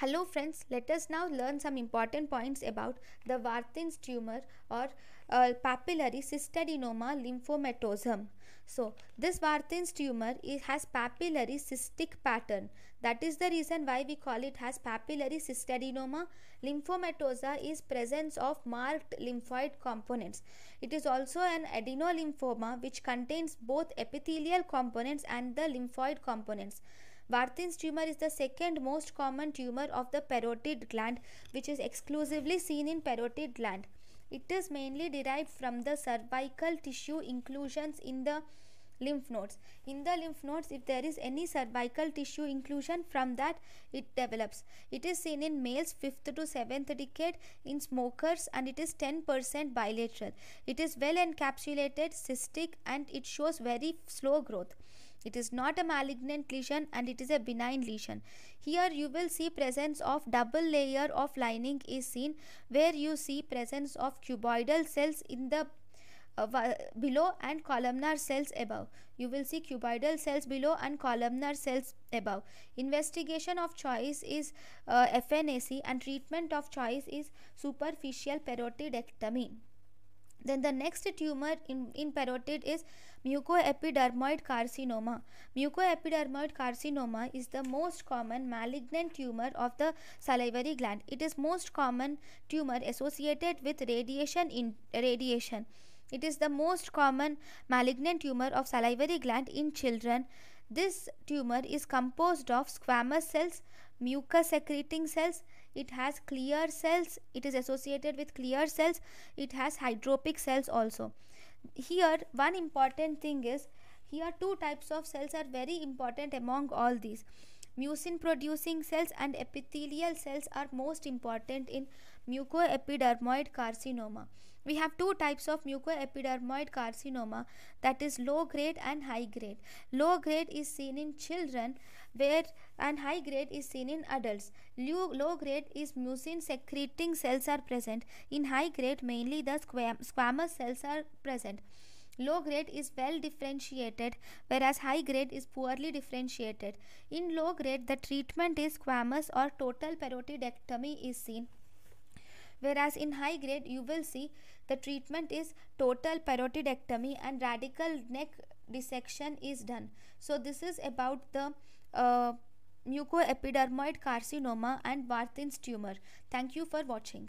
Hello friends, let us now learn some important points about the Warthin's tumor or uh, papillary cystadenoma lymphomatosum. So, this Warthin's tumor is, has papillary cystic pattern. That is the reason why we call it has papillary cystadenoma. Lymphomatosa is presence of marked lymphoid components. It is also an adenolymphoma which contains both epithelial components and the lymphoid components. Warthin's tumor is the second most common tumor of the parotid gland which is exclusively seen in parotid gland. It is mainly derived from the cervical tissue inclusions in the lymph nodes. In the lymph nodes, if there is any cervical tissue inclusion from that, it develops. It is seen in males 5th to 7th decade, in smokers, and it is 10% bilateral. It is well encapsulated, cystic, and it shows very slow growth. It is not a malignant lesion and it is a benign lesion. Here you will see presence of double layer of lining is seen where you see presence of cuboidal cells in the uh, below and columnar cells above. You will see cuboidal cells below and columnar cells above. Investigation of choice is uh, FNAC and treatment of choice is superficial parotidectomy. Then the next tumor in, in parotid is mucoepidermoid carcinoma. Mucoepidermoid carcinoma is the most common malignant tumor of the salivary gland. It is most common tumor associated with radiation in radiation. It is the most common malignant tumor of salivary gland in children. This tumor is composed of squamous cells, mucus secreting cells, it has clear cells it is associated with clear cells it has hydropic cells also here one important thing is here two types of cells are very important among all these Mucin producing cells and epithelial cells are most important in mucoepidermoid carcinoma. We have two types of mucoepidermoid carcinoma that is low grade and high grade. Low grade is seen in children where and high grade is seen in adults. Low, low grade is mucin secreting cells are present. In high grade mainly the squam squamous cells are present. Low grade is well differentiated whereas high grade is poorly differentiated. In low grade the treatment is squamous or total parotidectomy is seen whereas in high grade you will see the treatment is total parotidectomy and radical neck dissection is done. So this is about the uh, mucoepidermoid carcinoma and Barthin's tumor. Thank you for watching.